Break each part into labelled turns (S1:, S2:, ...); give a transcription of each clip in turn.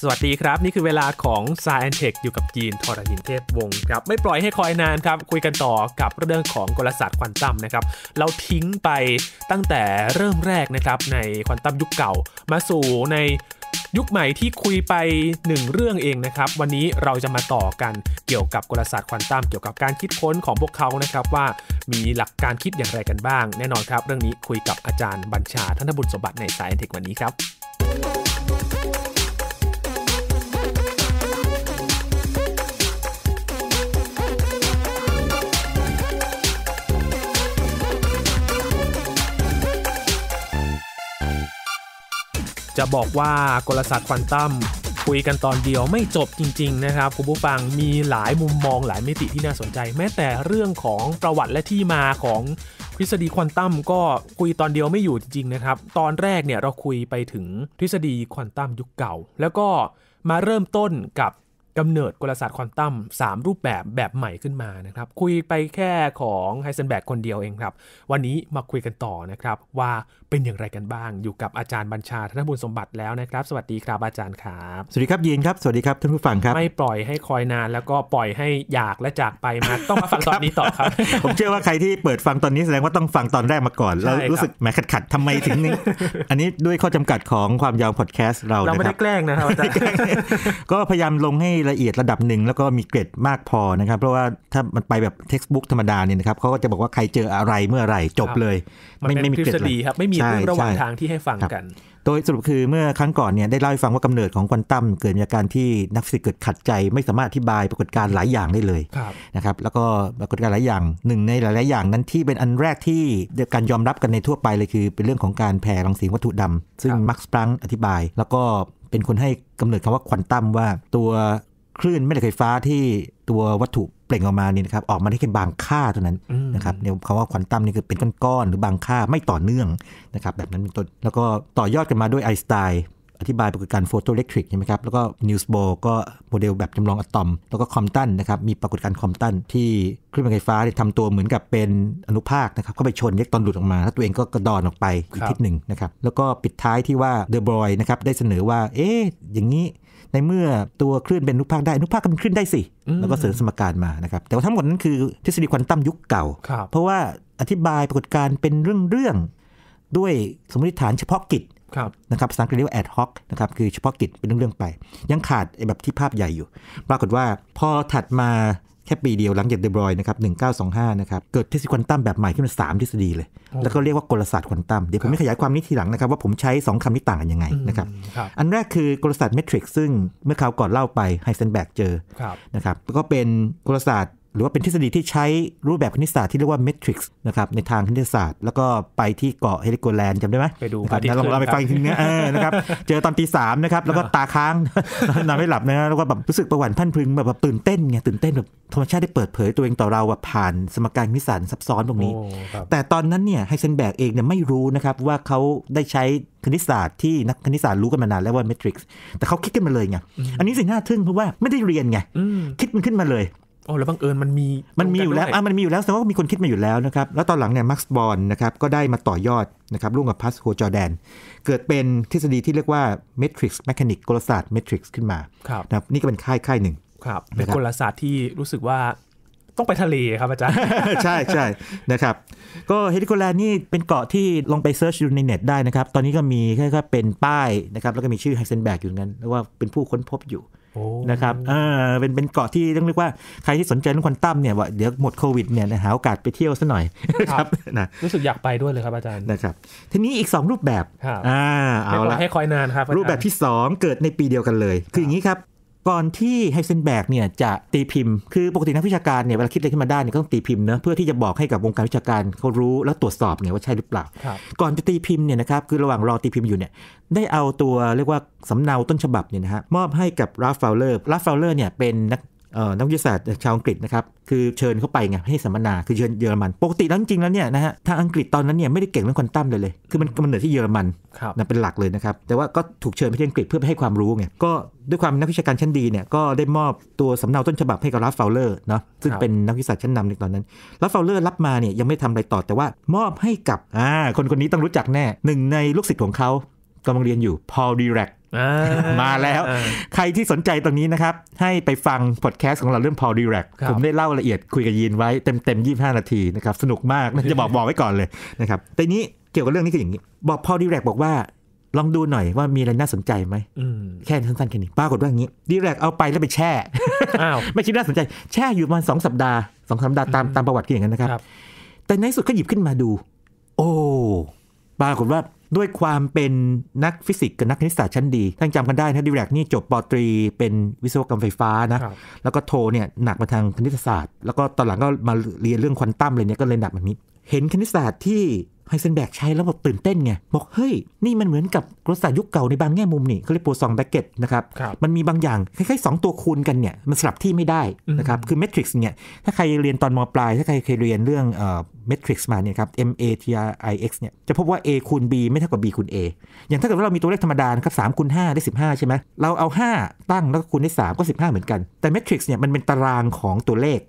S1: สวัสดีครับ นี่คือเวลาของ s าย n อ e เทคอยู่กับจีนทอรหินเทพวงศ์ครับไม่ปล่อยให้คอยนานครับคุยกันต่อกับเรื่องของกลศาสตร์ควอนตัมนะครับเราทิ้งไปตั้งแต่เริ่มแรกนะครับในควอนตัมยุคเก่ามาสู่ในยุคใหม่ที่คุยไปหนึ่งเรื่องเองนะครับวันนี้เราจะมาต่อกันเกี่ยวกับกลศาสตร์ควอนตัมเกี่ยวกับการคิดค้นของพวกเขานะครับว่ามีหลักการคิดอย่างไรกันบ้าง แน่นอนครับ เรื่องนี้คุยกับอาจารย์บัญชาท่านบุญสมบัติในสายเทควันนี้ครับจะบอกว่ากลศาสตร์ควอนตัมคุยกันตอนเดียวไม่จบจริง ๆ นะครับคุณผู้ฟังมีหลายมุมมองหลายมิติที่น่าสนใจ แม้แต่เรื่องของประวัติและที่มาของทฤษฎีควอนตัมก็คุยตอนเดียวไม่อยู่จริงๆนะครับ ตอนแรกเนี่ย เราคุยไปถึงทฤษฎีควอนตัมยุคเก่า แล้วก็มาเริ่มต้นกับกำเนิดกลศาสตร์ควอนตัม3รูปแบบแบบใหม่ขึ้นมานะครับคุยไปแค่ของไฮเซนแบกคนเดียวเองครับ วันนี้มาคุยกันต่อนะครับว่าเป็นอย่างไรกันบ้าง อยู่กับอาจารย์บัญชาธนบุญสมบัติแล้วนะครับ สวัสดีครับอาจารย์ครับ สวัสด
S2: ีครับยีนครับสวัสดีครับท่านผู้ฟังครับไม่
S1: ปล่อยให้คอยนานแล้วก็ปล่อยให้ อยากและจากไปมา ต้องมาฟังตอนนี้ต่อคร
S2: ับ ผมเชื่อว่าใครที่เปิดฟังตอนนี้ แสดงว่าต้องฟังตอนแรกมาก่อน แล้วรู้สึกแหมขัดขัดทำไมถึงนี่อันนี้ด้วยข้อจำกัดของความยาวพอดแคสต์เราเราไม่ได้แกล้งนะครับก็พยายามลงให้ละเอียดระดับหนึ่งแล้วก็มีเกรดมากพอนะครับ เพราะว่าถ้ามันไปแบบเท็กซ์บุ๊กธรรมดาเนี่ยนะครับเขาก็จะบอกว่าใครเจออะไรเมื่อไรจบเลย ไม่ไม่มีเกรดเลยครับ ไม่มีเรื่องระหว่างทางที่ให้ฟังกัน โดยสรุปคือเมื่อครั้งก่อนเนี่ยได้เล่าให้ฟังว่ากำเนิดของควอนตัมเกิดจากการที่นักฟิสิกส์เกิดขัดใจ ไม่สามารถอธิบายปรากฏการณ์หลายอย่างได้เลยนะครับแล้วก็ปรากฏการณ์หลายอย่างหนึ่งในหลาย ๆอย่างนั้นที่เป็นอันแรกที่การยอมรับกันในทั่วไปเลยคือ เป็นเรื่องของการแผ่รังสีวัตถุดำ ซึ่งมาร์กสปรังอธิบายแล้วก็เป็นคนให้กำเนิดคำว่าควอนตัมว่าตัวคลื่นแม่เหล็กไฟฟ้าที่ตัววัตถุเปล่งออกมานี่นะครับออกมาได้แค่บางค่าเท่านั้นนะครับเนี่ยคำว่าควอนตัมนี่คือเป็นก้อนๆหรือบางค่า ไม่ต่อเนื่องนะครับแบบนั้นเป็นต้นแล้วก็ต่อยอดกันมาด้วยไอสไตน์อธิบายปรากฏการณ์โฟโตอิเล็กทริกใช่ไหมครับแล้วก็นิวส์โบก็โมเดลแบบจำลองอะตอมแล้วก็คอมตันนะครับมีปรากฏการณ์คอมตันที่คลื่นไฟฟ้าทำตัวเหมือนกับเป็นอนุภาคนะครับก็ไปชนเล็กตอนหลุดออกมาแล้วตัวเองก็กระดอนออกไปอีกทิศหนึ่งนะครับแล้วก็ปิดท้ายที่ว่าเดอะบอยนะครับได้เสนอว่าเอ๊ะอย่างนี้ในเมื่อตัวคลื่นเป็นอนุภาคได้อนุภาคก็เป็นคลื่นได้สิ แล้วก็เสริมสมการมานะครับ แต่ว่าทั้งหมดนั้นคือทฤษฎีควอนตัมยุคเก่า เพราะว่าอธิบายปรากฏการณ์เป็นเรื่อง ๆ ด้วยสมมติฐานเฉพาะกิจนะครับสังกตเรียกว่าแอดฮอกนะครับคือเฉพาะกิจเป็นเรื่อง ๆ ไป ยังขาดแบบที่ภาพใหญ่อยู่ปรากฏว่าพอถัดมาแค่ปีเดียว หลังจากเดบรอย นะครับ 1925นะครับ เกิดทฤษฎีควอนตัมแบบใหม่ขึ้นมา3ทฤษฎีเลย แล้วก็เรียกว่ากลศาสตร์ควอนตัม เดี๋ยวผมไม่ขยายความนี้ทีหลังนะครับ ว่าผมใช้ 2 คำนี้ต่างกันยังไงนะครับ อันแรกคือกลศาสตร์เมทริกซึ่งเมื่อคราวก่อนเล่าไปไฮเซนแบกเจอนะครับ ก็เป็นกลศาสตร์หรือว่าเป็นทฤษฎีที่ใช้รูปแบบคณิตศาสตร์ที่เรียกว่าเมทริกซ์นะครับในทางคณิตศาสตร์แล้วก็ไปที่เกาะเฮลิโกแลนด์จำได้ไหมไปดูครับลองเราไปฟังทีนี้นะครับ เจอตอนตีสามนะครับแล้วก็ตาค้างนอนไม่หลับนะแล้วก็แบบรู้สึกประหวัตทพันพึงแบบตื่นเต้นไงตื่นเต้นแบบธรรมชาติได้เปิดเผยตัวเองต่อเราแบบผ่านสมการคณิตศาสตร์ซับซ้อนตรงนี้ แต่ตอนนั้นเนี่ยไฮเซนแบกเองเนี่ยไม่รู้นะครับว่าเขาได้ใช้คณิตศาสตร์ที่นักคณิตศาสตร์รู้กันมานานแล้วว่าเมทริกซ์แต่เขาคิดขึ้นมาเลยไงอันนี้สิ่งน่าทึ่งเพราะว่าไม่ได้เรียนไงคิดมันขึ้นมาเลยโอ้แล้วบังเอิญมันมี มันมีอยู่แล้วอ่ะมันมีอยู่แล้วแสดงว่ามีคนคิดมาอยู่แล้วนะครับแล้วตอนหลังเนี่ยมาร์สบอลนะครับก็ได้มาต่อยอดนะครับร่วมกับพัสโคจอแดนเกิดเป็นทฤษฎีที่เรียกว่าเมทริกซ์แมชีนิกกลศาสตร์เมทริกซ์ขึ้นมาครับนี่ก็เป็นค่ายค่ายหนึ่ง
S1: ครับเป็นกลศาสตร์ที่รู้สึกว่าต้องไปทะเลครับอาจารย์ใช่ใช่
S2: นะครับก็เฮลิโกแลนนี่เป็นเกาะที่ลองไปเซิร์ชดูในเน็ตได้นะครับตอนนี้ก็มีแค่เป็นป้ายนะครับแล้วก็มีชื่อไฮเซนแบกอยู่นั้นว่าเป็นผู้ค้นพบอยู่นะครับเอ่เป็น เป็นเกาะที่ต้องเรียกว่า ใครที่สนใจเรื่องควอนตัมเนี่ย ว่า เดี๋ยวหมดโควิดเนี่ย หาโอกาสไปเที่ยวซะหน่อย ครับนะรู้สึกอยากไปด้วยเลยครับอาจารย์ นะครับ ทีนี้อีก 2 รูปแบบ อ่า เอาละให้คอยนานครับ รูปแบบที่ 2 เกิดในปีเดียวกันเลย คืออย่างนี้ครับก่อนที่ไฮเซนแบกเนี่ยจะตีพิมพ์ คือปกตินักวิชาการเนี่ยเวลาคิดอะไรขึ้นมาได้เนี่ยก็ต้องตีพิมพ์นะเพื่อที่จะบอกให้กับวงการวิชาการเขารู้แล้วตรวจสอบเนี่ยว่าใช่หรือเปล่า ก่อนจะตีพิมพ์เนี่ยนะครับคือระหว่างรอตีพิมพ์อยู่เนี่ยได้เอาตัวเรียกว่าสำเนาต้นฉบับเนี่ยนะฮะมอบให้กับราฟเฟลเลอร์ราฟเฟลเลอร์เนี่ยเป็นนักนักวิทยาศาสตร์ชาวอังกฤษนะครับคือเชิญเข้าไปไงให้สัมมนาคือเชิญเยอรมัน ปกติแล้วจริงแล้วเนี่ยนะฮะทางอังกฤษตอนนั้นเนี่ยไม่ได้เก่งเรื่องควอนตัมเลยเลย คือมันกำเนิดที่เยอรมันนะเป็นหลักเลยนะครับแต่ว่าก็ถูกเชิญไปที่อังกฤษเพื่อไปให้ความรู้ไงก็ด้วยความนักวิชาการชั้นดีเนี่ยก็ได้มอบตัวสำเนาต้นฉบับให้กับรัฟเฟลเลอร์เนาะซึ่งเป็นนักวิทยาศาสตร์ชั้นนำในตอนนั้นรัฟเฟลเลอร์รับมาเนี่ยยังไม่ทำอะไรต่อแต่ว่ามอบให้กับอ่าคนคนนี้ต้องรู้จักแน่หนึ่งในลูกศิษย์ของเขากำลังเรียนอยู่พอลดีแรกมาแล้ว ใครที่สนใจตรงนี้นะครับ ให้ไปฟังพอดแคสต์ของเราเรื่องพอดีแร็ a ผมได้เล่าละเอียดคุยกับยีนไว้เต็มเต็มยี่ห้านาทีนะครับสนุกมากจะบอกบอกไว้ก่อนเลยนะครับแต่นี้เกี่ยวกับเรื่องนี้คืออย่างนี้ บอกพอดีแร็ a บอกว่า ลองดูหน่อยว่ามีอะไรน่าสนใจไหมแค่สั้นๆแค่นี้ปรากฏว่าอย่างนี้ ดีแรกเอาไปแล้วไปแช่ ไม่คิดน่าสนใจแช่อยู่ประมาณสองสัปดาห์สองสัปดาห์ตามตามประวัติคืออย่างนั้นนะครับ แต่ในสุดก็หยิบขึ้นมาดู โอ้ปรากฏว่าด้วยความเป็นนักฟิสิกส์กับนักคณิตศาสตร์ชั้นดีท่านจำกันได้นะดิแรกนี่ จบปตรีเป็นวิศวกรรมไฟฟ้านะ แล้วก็โทเนี่ยหนักมาทางคณิตศาสตร์ แล้วก็ตอนหลังก็มาเรียนเรื่องควอนตัมเลยเนี่ย ก็เลยหนักแบบนี้ เห็นคณิตศาสตร์ที่ไฮเซนแบกใช้ แล้วแบบตื่นเต้นไง บอก เฮ้ย นี่มันเหมือนกับกระสายุคเก่าในบางแง่มุมนี่เขาเรียกโปรซองแบกเก็ตนะครับ มันมีบางอย่าง คล้ายๆ 2 ตัวคูณกันเนี่ยมันสลับที่ไม่ได้นะครับ คือเมทริกซ์เนี่ยถ้าใครเรียนตอนมปลาย ถ้าใครเคยเรียนเรื่องเมทริกซ์มาเนี่ยครับ M A T R I X เนี่ยจะพบว่า A คูณ B ไม่เท่ากับ B คูณ A อย่างถ้าเกิดว่าเรามีตัวเลขธรรมดาครับสามคูณห้าได้สิบห้าใช่ไหมเราเอาห้าตั้งแล้วก็คูณได้สามก็สิบห้าเหมือนกันแต่เมทริกซ์เนี่ยมันเป็นตารางของตัวเลข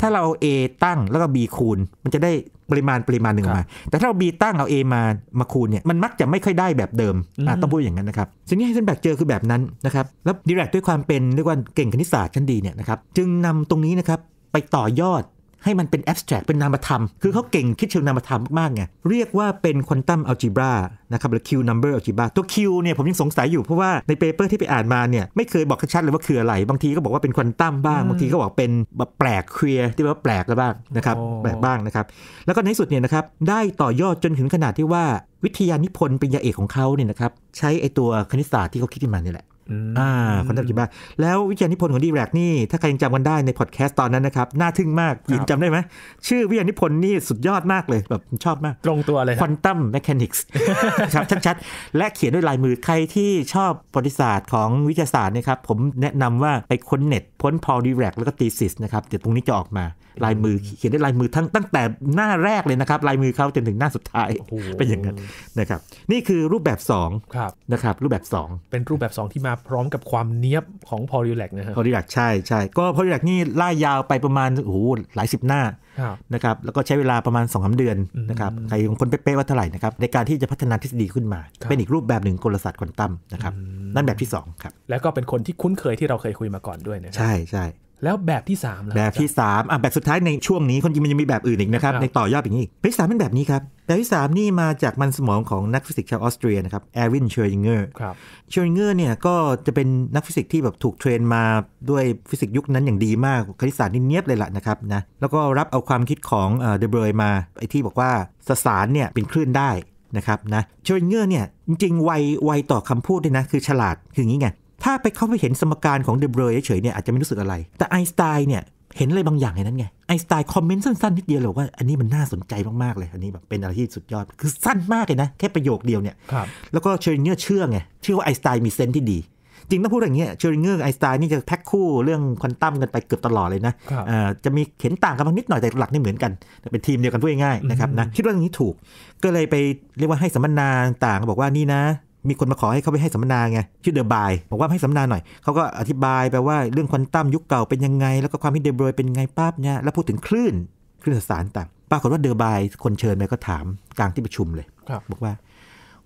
S2: ถ้าเรา A ตั้งแล้วก็ B คูณ มันจะได้ปริมาณปริมาณหนึ่งมาแต่ถ้าเรา B ีตั้งเอาเอมามาคูณเนี่ยมันมักจะไม่ค่อยได้แบบเดิมต้องพูดอย่างนั้นนะครับ สิ่งที่ไฮเซนแบกเจอคือแบบนั้นนะครับ แล้วดีแรกด้วยความเป็นเรียกว่าเก่งคณิตศาสตร์ชั้นดีเนี่ยนะครับจึงนำตรงนี้นะครับไปต่อยอดให้มันเป็นแอบสแตรกเป็นนามธรรม คือเขาเก่งคิดเชิงนามธรรมมากๆไงเรียกว่าเป็นควอนตัมอัลจิบรา นะครับหรือมเบอร์แอลจิบรา ตัวคิวเนี่ยผมยังสงสัยอยู่เพราะว่าในเปเปอร์ที่ไปอ่านมาเนี่ยไม่เคยบอกชัดเลยว่าคืออะไร บางทีก็บอกว่าเป็นควอนตัมบ้าง บางทีก็บอกเป็นแบบแปลกเคลียร์ที่ว่าแปลกแล้วบ้างนะครับ แปลกบ้างนะครับ แล้วก็ในสุดเนี่ยนะครับได้ต่อยอดจนถึงขนาดที่ว่าวิทยานิพนธ์ปริญญาเอกของเขาเนี่ยนะครับใช้ไอตัวคณิตศาสตร์ที่เขาคิดขึ้นมาเนี่ยแหละอ่าคอนเทำต์กี่บ้าแล้ววิทยานิพนธ์ของดีแรกนี่ถ้าใครยังจำกันได้ในพอดแคสต์ตอนนั้นนะครับ น่าทึ่งมากยินจำได้ไหม ชื่อวิทยานิพนธ์นี่สุดยอดมากเลยแบบชอบมาก ตรงตัวเลยควอนตัมแมชชีนิกส์ครับชัดๆ และเขียนด้วยลายมือใครที่ชอบประวัติศาสตร์ของวิทยาศาสตร์นะครับผมแนะนำว่า ไปค้นเน็ตพ้นพอลดีแรกแล้วก็ตีซิสนะครับ เดี๋ยวตรงนี้จะออกมาลายมือเขียนด้วยลายมือทั้งตั้งแต่หน้าแรกเลยนะครับ ลายมือเขาจนถึงหน้าสุดท้ายเป็นอย่างนั้นนะครับนี่คือรูปแบบ2นะครับรูปแบบ 2
S1: เป็นรูปแบบ 2 ที่มาพร้อมกับความเนี้ยบของพอลิแลกนะครับพอล
S2: ิแลกใช่ใช่ก็พอลิแลกนี่ล่ายาวไปประมาณโอ้โหหลายสิบหน้านะครับแล้วก็ใช้เวลาประมาณ2อสาเดือนนะครับใครของคนเป๊ะๆว่าเท่าไหร่นะครับในการที่จะพัฒนาทฤษฎีขึ้นมา เป็นอีกรูปแบบหนึ่งกลศาสตร์ควอนตัมนะครับนั่นแบบที่2ครับ
S1: แล้วก็เป็นคนที่คุ้นเคยที่เราเคยคุยมาก่อนด้วยนะใช่ใช่แล้วแบบที่3แล้วแบ
S2: บที่ 3อ่ะแบบสุดท้ายในช่วงนี้คนจริงมันยังมีแบบอื่นอีกนะครับในต่อยอดอย่างนี้แบบที่สามเป็นแบบนี้ครับ แบบที่3นี่มาจากมันสมองของนักฟิสิกส์ชาวออสเตรียนะครับแอรินเชอริงเกอร์เชอริงเกอร์เนี่ยก็จะเป็นนักฟิสิกส์ที่แบบถูกเทรนมาด้วยฟิสิกส์ยุคนั้นอย่างดีมากคณิตศาสตร์นี่เนียบเลยล่ะนะครับนะแล้วก็รับเอาความคิดของเดเบรยมาไอที่บอกว่าสสารเนี่ยเป็นคลื่นได้นะครับนะเชอริงเกอร์เนี่ยจริงๆไวไวต่อคำพูดด้วยนะคือฉลาดคืออย่างนี้ไงถ้าไปเข้าไปเห็นสมการของเดเบรย เฉยเนี่ยอาจจะไม่รู้สึกอะไร แต่ไอน์สไตน์เนี่ยเห็นอะไรบางอย่างในนั้นไงไอน์สไตน์คอมเมนต์สั้นๆนิดเดียวเลยว่าอันนี้มันน่าสนใจมาก ๆ เลย อันนี้แบบเป็นอะไรที่สุดยอด คือสั้นมากเลยนะ แค่ประโยคเดียวเนี่ยแล้วก็เชอริงเนอร์เชื่อไงเชื่อว่าไอน์สไตน์มีเซนที่ดี จริงต้องพูดอย่างเงี้ยเชอริงเกอร์ไอสไตน์นี่จะแพ็คคู่เรื่องควอนตัมกันไปเกือบตลอดเลยนะจะมีเห็นต่างกันบางนิดหน่อยแต่หลักนี่เหมือนกัน เป็นทีมเดียวกันพูดง่ายๆนะครับนะคิดว่า่างนี้ถูกก็เลยไปเรียกว่าให้สัมมนาต่างบอกว่านี่นะมีคนมาขอให้เขาไปให้สัมมนาไงชื่อเดอะบายบอกว่าให้สัมมนาหน่อยเขาก็อธิบายไปว่าเรื่องควอนตัมยุคเก่าเป็นยังไง แล้วก็ความที่เดบรอยเป็นยังไงปั๊บเนี่ยแล้วพูดถึงคลื่น คลื่นสารต่าง ปรากฏว่าเดอะบายคนเชิญไปก็ถามกลางที่ประชุมเลยบบอกว่า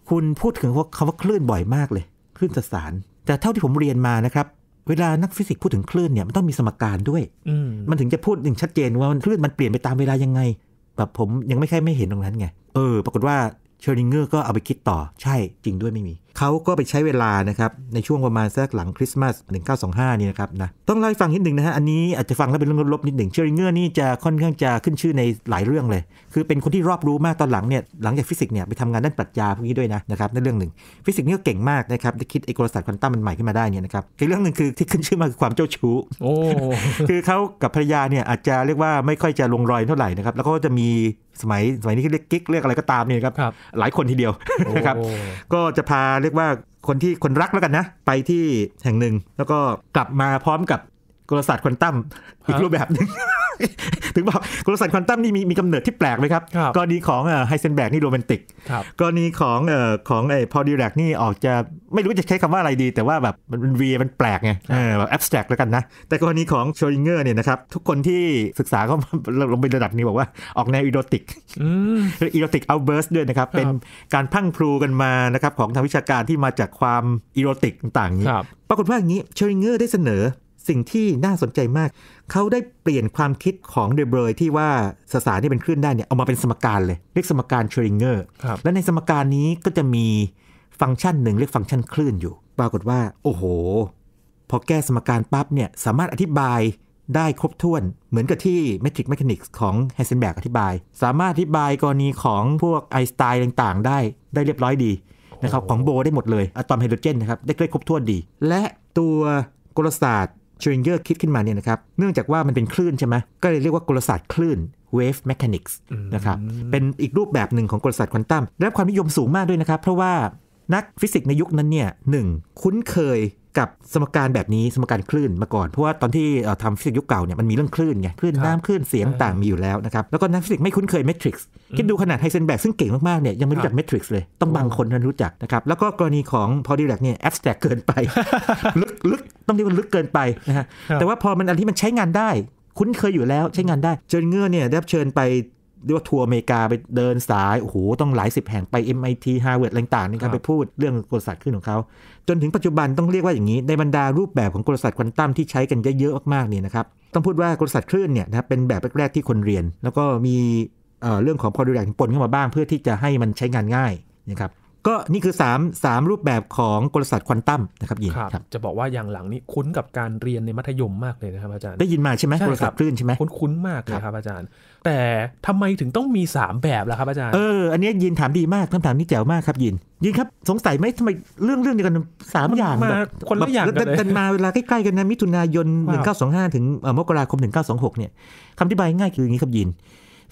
S2: คุณพูดถึงคำว่าคลื่นบ่อยมากเลย คลื่นสาร แต่เท่าที่ผมเรียนมานะครับ เวลานักฟิสิกส์พูดถึงคลื่นเนี่ยมันต้องมีสมการด้วยมมันถึงจะพูดอย่างชัดเจนว่าคลื่นมันเปลี่ยนไปตามเวลายังไง แบบผมยังไม่ใค่ไม่เห็นตรงนั้นไงเออปรากฏว่าเชอริงเกอร์ก็เอาไปคิดต่อ ใช่จริงด้วยไม่มีเขาก็ไปใช้เวลานะครับในช่วงประมาณสักหลังคริสต์มาส1925นี่นะครับนะต้องเล่าให้ฟังนิดหนึ่งนะฮะอันนี้อาจจะฟังแล้วเป็นเรื่องลบๆนิดหนึ่งเชอริงเกอร์นี่จะค่อนข้างจะขึ้นชื่อในหลายเรื่องเลย คือเป็นคนที่รอบรู้มากตอนหลังเนี่ยหลังจากฟิสิกส์เนี่ยไปทำงานด้านปรัชญาพวกนี้ด้วยนะนะครับในเรื่องหนึ่งฟิสิกส์นี่ก็เก่งมากนะครับได้คิดไอ้กลศาสตร์ควอนตัมมันใหม่ขึ้นมาได้เนี่ยนะครับอีกเรื่องหนึ่งคือที่ขึ้นชื่อมาคือความเจ้าชู้คือเขากับภรรยาเนี่ยอาจจะเรียกว่าไม่ค่อยจะลงรอยเท่าไหร่นะครับแล้วก็จะมีสมัยสมัยนี้เรียกกิ๊กเรียกอะไรก็ตามเนี่ยครับหลายคนทีเดียวนะครับก็จะพาเเรียกว่าคนที่คนรักแล้วกันนะ ไปที่แห่งหนึ่ง แล้วก็กลับมาพร้อมกับกลศาสตร์ควอนตัมอีกรูปแบบนึงถึงบอกกลศาสตร์ควอนตัมนี่มีมีกำเนิดที่แปลกไหมครับกรณีของไฮเซนแบกนี่โรแมนติกกรณีของของไอพอดีแรกนี่ออกจะไม่รู้จะใช้คำว่าอะไรดี แต่ว่าแบบ มันวีมันแปลกไงแบบแอบสแตรกแล้วกันนะ แต่กรณีของโชริงเกอร์เนี่ยนะครับทุกคนที่ศึกษาก็ลงไประดับนี้บอกว่าออกแนวอีโรติกอีโรติกเอาเบิร์สด้วยนะครับ เป็นการพังพลูกันมานะครับของทางวิชาการที่มาจากความอีโรติกต่างๆนี้ปรากฏว่าอย่างนี้เชอริงเกอร์ได้เสนอสิ่งที่น่าสนใจมาก เขาได้เปลี่ยนความคิดของเดเบรยที่ว่า สสารที่เป็นคลื่นได้เนี่ย เอามาเป็นสมการเลย เรียกสมการเชริงเกอร์ และในสมการนี้ก็จะมีฟังก์ชันหนึ่งเรียกฟังก์ชันคลื่นอยู่ ปรากฏว่า โอ้โห พอแก้สมการปั๊บเนี่ย สามารถอธิบายได้ครบถ้วน เหมือนกับที่เมทริกแมชชีนิกส์ของไฮเซนแบกอธิบาย สามารถอธิบายกรณีของพวกไอสไตล์ต่างๆได้ได้เรียบร้อยดีนะครับ ของโบได้หมดเลยอะตอมไฮโดรเจนนะครับได้ใกล้ครบถ้วนดี และตัวกลศาสตร์เชริงเกอร์คิดขึ้นมาเนี่ยนะครับเนื่องจากว่ามันเป็นคลื่นใช่ไหมก็เลยเรียกว่ากลศาสตร์คลื่น wave mechanics นะครับเป็นอีกรูปแบบหนึ่งของกลศาสตร์ควอนตัมได้รับความนิยมสูงมากด้วยนะครับ เพราะว่านักฟิสิกส์ในยุคนั้นเนี่ยหนึ่งคุ้นเคยกับสมการแบบนี้สมการคลื่นมาก่อน เพราะว่าตอนที่ทำฟิสิกส์ยุคเก่าเนี่ยมันมีเรื่องคลื่นไงคลื่นน้ำคลื่นเสียงต่างมีอยู่แล้วนะครับแล้วก็นักฟิสิกส์ไม่คุ้นเคยเมทริกซ์คิดดูขนาดไฮเซนแบกซึ่งเก่งมากๆเนี่ยยังไม่รู้จักเมทริกซ์เลยต้องบางคนท่านรู้จักนะครับแล้วก็กรณีของพอดีแลกเนี่ยแอบสแตรกเกินไปลึกลึกต้องเรียกว่าลึกเกินไปนะฮะ แต่ว่าพอมันอันที่มันใช้งานได้ คุ้นเคยอยู่แล้วใช้งานได้ เจินเงื่อเนี่ยได้เชิญไปเรียกว่าทัวร์อเมริกาไปเดินสาย โอ้โห ต้องหลายสิบแห่งไป MIT Harvard รต่างๆนี่ครับไปพูดเรื่องกลศาสตร์ขึ้นของเขา จนถึงปัจจุบันต้องเรียกว่าอย่างนี้ในบรรดารูปแบบของกลศาสตร์ควอนตัมที่ใช้กันเยอะๆมากๆนี่นะครับ ต้องพูดว่ากลศาสตร์คลื่นเนี่ยนะเป็นแบบแรกๆที่คนเรียน แล้วก็มีเรื่องของพอดูแลปนเข้ามาบ้าง เพื่อที่จะให้มันใช้งานง่ายนะครับก็นี่คือ3 3รูปแบบของกลศาสตร์ควอนตัมนะครับยินครับ จะบอกว่าอย่างหลังนี้คุ้นกับการเรียนในมัธยมมากเลยน
S1: ะครับอาจารย์ได้ยินมาใช่ไหมกลศาสตร์คลื่นใช่ไหมคุ้นๆมากเลยครับอาจารย์ แต่ทำไมถึงต้องมี 3 แบบล่ะครับอาจารย์เอ
S2: ออันนี้ยินถามดีมากคำถามนี้แจ๋วมากครับยินยินครับสงสัยไหมทำไมเรื่องเรื่องเดียวกันสามอย่างแบบคนละอย่างกันเลยมาเวลาใกล้ๆกันนะ มิถุนายน 1925ถึงมกราคม1926เนี่ยคำอธิบายง่ายคืออย่างนี้ครับยิน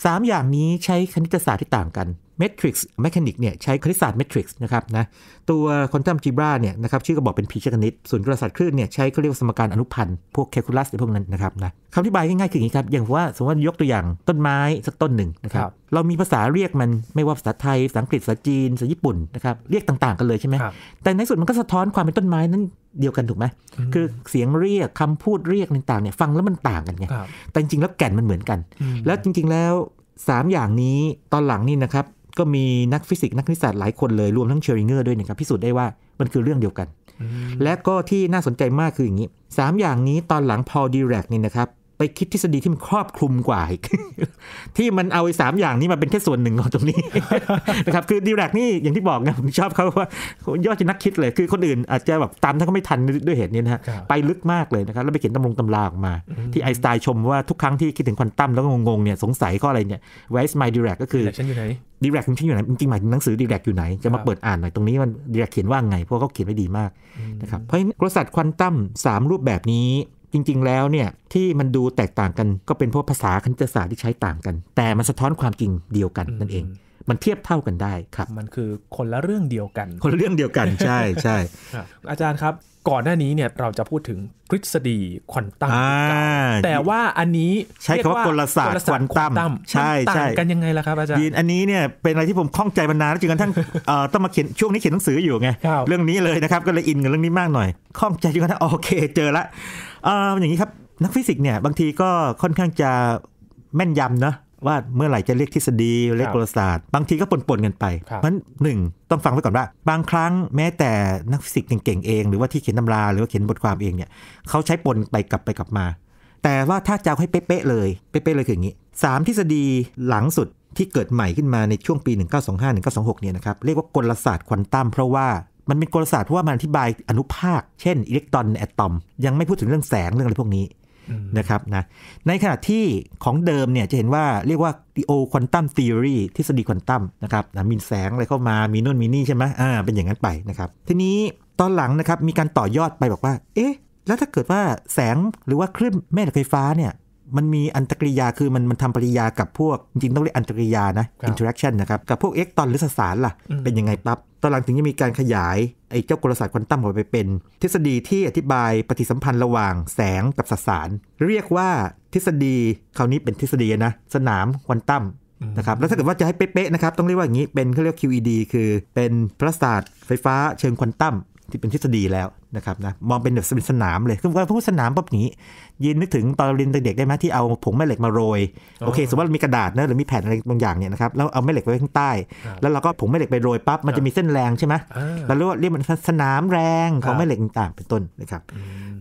S2: สามอย่างนี้ใช้คณิตศาสตร์ที่ต่างกันเมทริกซ์แมชชีนิกเนี่ยใช้คณิตศาสตร์เมทริกซ์นะครับนะตัวคอนตัมจีบราเนี่ยนะครับชื่อก็บอกเป็นพีชคณิตส่วนกระสัดคลื่นเนี่ยใช้เขาเรียกสมการอนุพันธ์พวกแคลคูลัสหรือพวกนั้นนะครับนะคำอธิบายง่ายๆ คืออย่างนี้ครับ อย่างว่าสมมติยกตัวอย่างต้นไม้สักต้นหนึ่งนะครับ เรามีภาษาเรียกมัน ไม่ว่าภาษาไทย ภาษาอังกฤษภาษาจีนภาษาญี่ปุ่นนะครับ เรียกต่างๆกันเลยใช่ไหมแต่ในสุดมันก็สะท้อนความเป็นต้นไม้นั้นเดียวกันถูกไหมคือเสียงเรียกคำพูดเรียกต่างๆเนี่ยฟังแล้วมันต่างกันไงแต่จริงๆแล้วแก่นมันเหมือนกัน แล้วจริงๆแล้ว 3 อย่างนี้ตอนหลังนี่นะครับก็มีนักฟิสิกส์นักนิสสัตหลายคนเลยรวมทั้งเชอริงเกอร์ด้วยนะครับ พิสูจน์ได้ว่ามันคือเรื่องเดียวกัน และก็ที่น่าสนใจมากคืออย่างนี้ 3 อย่างนี้ตอนหลังพอดีแรกนี่นะครับไปคิดทฤษฎีที่มันครอบคลุมกว่าที่มันเอาไอ้สามอย่างนี้มาเป็นแค่ส่วนหนึ่งของตรงนี้นะครับคือดีแลกนี่อย่างที่บอกนะผมชอบเขาว่ายอดนักคิดเลย คือคนอื่นอาจจะแบบตามท่านก็ไม่ทันด้วยเหตุนี้นะฮะ ไปลึกมากเลยนะครับแล้วไปเขียนตำรงตำราออกมา ที่ไอสไตล์ชมว่าทุกครั้งที่คิดถึงควอนตัมแล้วก็งงๆเนี่ยสงสัยข้ออะไรเนี่ยไวส์ไมดีแลกก็คืออดีแรกฉันอยู่ไหนจริงๆหมายถึงหนังสือดีแรกอยู่ไหนจะมาเปิดอ่านหน่อยตรงนี้มันดีแรกเขียนว่าไง เพราะเขาเขียนไว้ดีมากนะครับเพราะกษัตริย์ควอนตัม3รูปแบบนี้จริง ๆ แล้วเนี่ยที่มันดูแตกต่างกันก็เป็นเพราะภาษาคณิตศาสตร์ที่ใช้ต่างกัน แต่มันสะท้อนความจริงเดียวกันนั่นเอง มันเทียบเท่ากันได้ครับมันคือคนละเรื่องเดียวกัน คนละเรื่องเดียวกันใช่ใช่
S1: อาจารย์ครับ ก่อนหน้านี้เนี่ยเราจะพูดถึงรฤษฎีควอนตัม
S2: แต่ว่าอันนี้ใช้คำว่ากลศาสตร์ควอนตัมใช่ใช่กันยังไงล่ะครับ อาจารย์ยินอันนี้เนี่ยเป็นอะไรที่ผมคล่องใจมานานแล้วจนกระทั่งต้องมาเขียนช่วงนี้เขียนหนังสืออยู่ไงเรื่องนี้เลยนะครับก็เลยอินกับเรื่องนี้มากหน่อยคล่องใจจนกระทั่งโอเค เจอละอย่างนี้ครับนักฟิสิกส์เนี่ยบางทีก็ค่อนข้างจะแม่นยำเนาะว่าเมื่อไหร่จะเรียกทฤษฎีเรียกกลศาสตร์ บางทีก็ปนปนกันไปเพราะนนั้หนึ่งต้องฟังไว้ก่อนว่า บางครั้งแม้แต่นักฟิสิกส์เก่งๆเอง หรือว่าที่เขียนตำราหรือว่าเขียนบทความเองเนี่ยเขาใช้ปนไปกลับไปกลับมา แต่ว่าถ้าจะให้เป๊ะๆเลยเป๊ะๆเลยคืออย่างนี้สามทฤษฎีหลังสุดที่เกิดใหม่ขึ้นมาในช่วงปี 1925-1926เนี่ยนะครับเรียกว่ากลศาสตร์ควอนตัมเพราะว่ามันเป็นกลศาสตร์เพราะว่ามันอธิบายอนุภาค เช่นอิเล็กตรอนแอตอมยังไม่พูดถึงเรื่องแสงเรื่องอะไรพวกนี้นะครับนะ ในขณะที่ของเดิมเนี่ยจะเห็นว่าเรียกว่าโอควอนตัมทีอรีทฤษฎีควอนตัมนะครับนะมีแสงอะไรเข้ามามีนู่นมีนี่ใช่ไหมอ่าเป็นอย่างนั้นไปนะครับทีนี้ตอนหลังนะครับมีการต่อยอดไปบอกว่าเอ๊ะแล้วถ้าเกิดว่าแสงหรือว่าคลื่นแม่เหล็กไฟฟ้าเนี่ยมันมีอันตกริยาคือมันมันทำปริยากับพวกจริงต้องเรียกอันตกริยานะอินเทอร์แอคชั่นนะครับกับพวกเอ็กตอนหรือสสารล่ะเป็นยังไงปั๊บอนหลังถึงจะมีการขยายไอ้เจ้ากลศาสตร์ควอนตัมออกไปเป็น ทฤษฎีที่อธิบายปฏิสัมพันธ์ระหว่างแสงกับสสารเรียกว่าทฤษฎีคราวนี้เป็นทฤษฎีนะสนามควอนตัมนะครับแล้วถ้าเกิดว่าจะให้เป๊ะๆนะครับ ต้องเรียกว่าอย่างนี้เป็นเขาเรียก QED คือเป็นประสตร์ไฟฟ้าเชิงควอนตัมที่เป็นทฤษฎีแล้วนะครับนะมองเป็นแบบเป็นสนามเลยคือว่าพูดสนามปบ๊บนี้ยินนึกถึงตอนเรียนเด็กๆได้ไหมที่เอาผงแม่เหล็กมาโรยโอเค สมมติว่ามีกระดาษนะหรือมีแผ่นอะไรบางอย่างเนี่ยนะครับแล้วเอาแม่เหล็กไว้ข้างใต้แล้วเราก็ผงแม่เหล็กไปโรยปั๊บมันจะมีเส้นแรงใช่ไหมเราเรียกว่าเรียกมันสนามแรงของแม่เหล็กต่างเป็นต้นนะครับ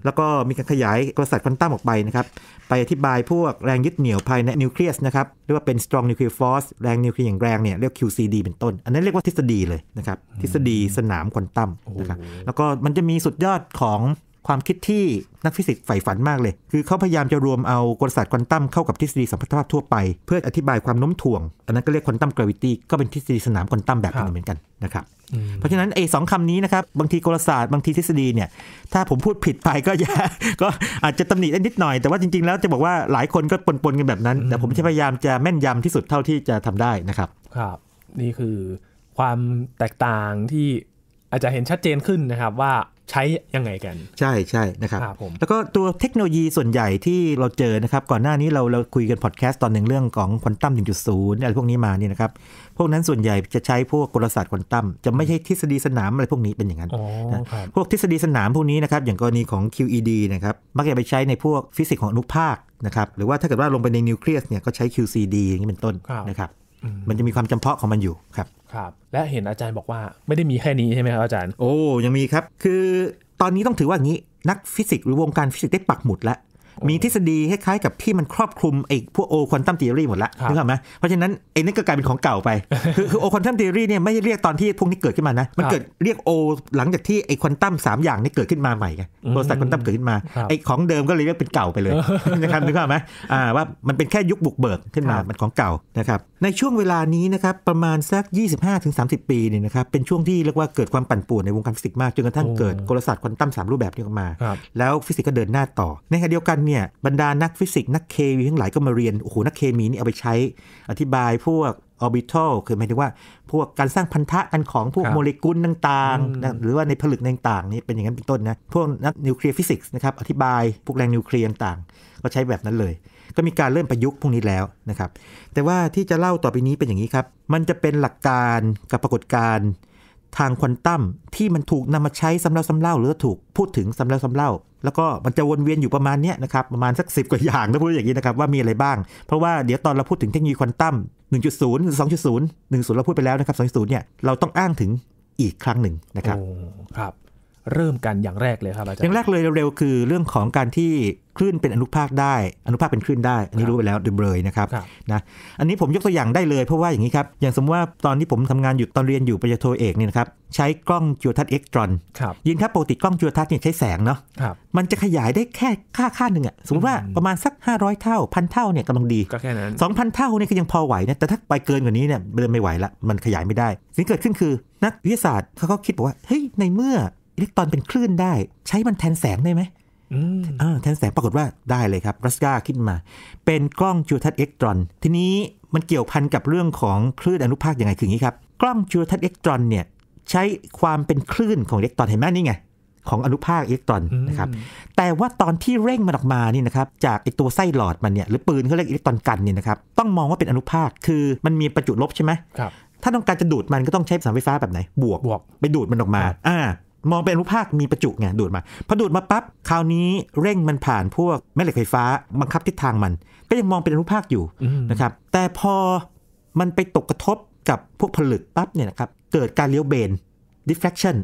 S2: แล้วก็มีการขยายกระัดควอนตัมออกไปนะครับไปอธิบายพวกแรงยึดเหนี่ยว ภายในนิวเคลียสนะครับ เรียกว่าเป็น strong nuclear force แรงนิวเคลียร์อย่างแรงเนี่ยเรียก QCD เป็นต้น อันนั้นเรียกว่าทฤษฎีเลยนะครับทฤษฎีสนามควอนตัมนะครับแล้วก็มันจะมีสุดยอดของความคิดที่นักฟิสิกส์ใฝ่ฝันมากเลย คือเขาพยายามจะรวมเอากลศาสตร์ควอนตัมเข้ากับทฤษฎีสัมพัทธภาพทั่วไป เพื่ออธิบายความโน้มถ่วง อันนั้นก็เรียกควอนตัมกราวิตี้ก็เป็นทฤษฎีสนามควอนตัมแบบนึงเหมือนกันนะครับ เพราะฉะนั้นไอ้สองคำนี้นะครับบางทีกลศาสตร์ บางทีทฤษฎีเนี่ยถ้าผมพูดผิดไปก็อย่าก็อาจจะตำหนิได้นิดหน่อย แต่ว่าจริงๆแล้วจะบอกว่าหลายคนก็ปนๆกันแบบนั้น แต่ผมจะพยายามจะแม่นยำที่สุดเท่าที่จะทำได้นะครับ
S1: ครับ นี่คือความแตกต่างที่อาจจะเห็นชัดเจนขึ้นนะครับว่าใช้ยังไงกัน
S2: ใช่ใช่นะครับ แล้วก็ตัวเทคโนโลยีส่วนใหญ่ที่เราเจอนะครับ ก่อนหน้านี้เราเราคุยกันพอดแคสต์ตอนหนึ่งเรื่องของควอนตัม1.0อะไรพวกนี้มาเนี่ยนะครับพวกนั้นส่วนใหญ่จะใช้พวกกลศาสตร์ควอนตัมจะไม่ใช่ทฤษฎีสนามอะไรพวกนี้เป็นอย่างนั้นนะพวกทฤษฎีสนามพวกนี้นะครับอย่างกรณีของ QED นะครับมักจะไปใช้ในพวกฟิสิกส์ของอนุภาคนะครับหรือว่าถ้าเกิดว่าลงไปในนิวเคลียสเนี่ยก็ใช้ QCD อย่างนี้เป็นต้นนะครับมันจะมีความจำเพาะของมันอยู่ครับ
S1: ครับ และเห็นอาจารย์บอกว่า
S2: ไม่ได้มีแค่นี้ใช่ไหมครับอาจารย์โอ้ยังมีครับ คือตอนนี้ต้องถือว่างี้ นักฟิสิกส์หรือวงการฟิสิกส์ได้ปักหมุดแล้วมีทฤษฎีคล้ายๆกับที่มันครอบคลุมไอ้พวกโอควอนตัมเทีรีหมดละนึกออกไหมเพราะฉะนั้นไอ้นั่นก็กลายเป็นของเก่าไป คือคือโอควอนตัมเทีรีเนี่ยไม่ได้เรียกตอนที่พวกนี้เกิดขึ้นมานะมันเกิดเรียกโอ หลังจากที่ไอ้ควอนตัมสามอย่างนี้เกิดขึ้นมาใหม่ไงโปรสตควอนตัมเกิดขึ้นมาไอ้ของเดิมก็เลยเรียกเป็นเก่าไปเลยนะครับนึกออกไหมอ่าว่ามันเป็นแค่ยุคบุกเบิกขึ้นมามันของเก่านะครับในช่วงเวลานี้นะครับประมาณสัก25-30 ปีเนี่ยนะครับเป็นช่วงที่เรียกว่าเกิดความปั่นป่วนในวงการฟิสิกส์มากจนกระทั่งเกิดกลศาสตร์ควอนตัมมรูปแบบนี้ออกมา แล้วฟิสิกส์ก็เดินหน้าต่อในขณะเดียวกันเนี่ยบรรดานักฟิสิกส์นักเคมีทั้งหลายก็มาเรียนโอ้โหนักเคมีนี่เอาไปใช้อธิบายพวกออร์บิทัลคือหมายถึงว่าพวกการสร้างพันธะกันของ พวกโมเลกุลต่างๆ หรือว่าในผลึกต่างๆนี่เป็นอย่างนั้นเป็นต้นนะ พวกนักนิวเคลียร์ฟิสิกส์นะครับอธิบายพวกแรงนิวเคลียร์ต่างๆก็ใช้แบบนั้นเลย ก็มีการเริ่มประยุกต์พวกนี้แล้วนะครับแต่ว่าที่จะเล่าต่อไปนี้เป็นอย่างนี้ครับ มันจะเป็นหลักการกับปรากฏการณ์ทางควอนตัมที่มันถูกนำมาใช้ซ้ำแล้วซ้ำเล่าหรือถูกพูดถึงซ้ำแล้วซ้ำเล่า แล้วก็มันจะวนเวียนอยู่ประมาณนี้นะครับประมาณสักสิบกว่าอย่างนะพูดอย่างนี้นะครับว่ามีอะไรบ้างเพราะว่าเดี๋ยวตอนเราพูดถึงเทคโนโลยีควอนตัม1.0 2.0 1.0 เราพูดไปแล้วนะครับ 2.0เนี่ยเราต้องอ้างถึงอีกครั้งหนึ่งนะครับครับเริ่มกันอย่างแรกเลยครับอาจารย์ อย่างแรกเลยเร็วๆคือเรื่องของการที่คลื่นเป็นอนุภาคได้ อนุภาคเป็นคลื่นได้ อันนี้รู้ไปแล้วดูเบยนะครับนะ อันนี้ผมยกตัวอย่างได้เลย เพราะว่าอย่างนี้ครับ อย่างสมมติว่าตอนที่ผมทำงานอยู่ตอนเรียนอยู่ปริญญาโทเอกเนี่ยนะครับ ใช้กล้องจุลทรรศน์เอ็กตรอน ยินครับปกติกล้องจุลทรรศน์เนี่ยใช้แสงเนาะมันจะขยายได้แค่ค่าค่าหนึ่งอะสมมติว่าประมาณสัก 500 เท่าพันเท่าเนี่ยกำลังดีก็แค่นั้นสองพันเท่าเนี่ยก็ยังพอไหวนะแต่ถ้าไปเกินกว่านี้เนี่ยเริ่มไม่ไหวละมันขยายไม่ได้สิ่งเกิดขึ้นคือนักวิทยาศาสตร์เขาก็คิดบอกว่าเฮ้ยในเมื่ออิเล็กตรอนเป็นคลื่นได้ใช้มันแทนแสงได้ไหมแทนแสงปรากฏว่าได้เลยครับรัสกาคิดมา เป็นกล้องจุลทรรศน์เอ็กตรอน ทีนี้มันเกี่ยวพันกับเรื่องของคลื่นอนุภาคยังไงคืออย่างนี้ครับกล้องจุลทรรศน์เอ็กตรอนเนี่ยใช้ความเป็นคลื่นของอิเล็กตรอนเห็นไหมนี่ไงของอนุภาคอิเล็กตรอนนะครับแต่ว่าตอนที่เร่งมันออกมานี่นะครับจากไอตัวไส้หลอดมันเนี่ยหรือปืนเขาเรียกอิเล็กตรอนกันเนี่ยนะครับต้องมองว่าเป็นอนุภาคคือมันมีประจุลบใช่ไหมครับถ้าต้องการจะดูดมันก็ต้องใช้สายไฟฟ้าแบบไหนบวกบวกไปดูดมันออกมา อ่ามองเป็นอนุภาคมีประจุไงดูดมา พอดูดมาปั๊บคราวนี้เร่งมันผ่านพวกแม่เหล็กไฟฟ้า บังคับทิศทางมัน ก็ยังมองเป็นอนุภาคอยู่นะครับแต่พอมันไปตกกระทบกับพวกผลึกปั๊บเนี่ยนะครับเกิดการเลี้ยวเบน diffraction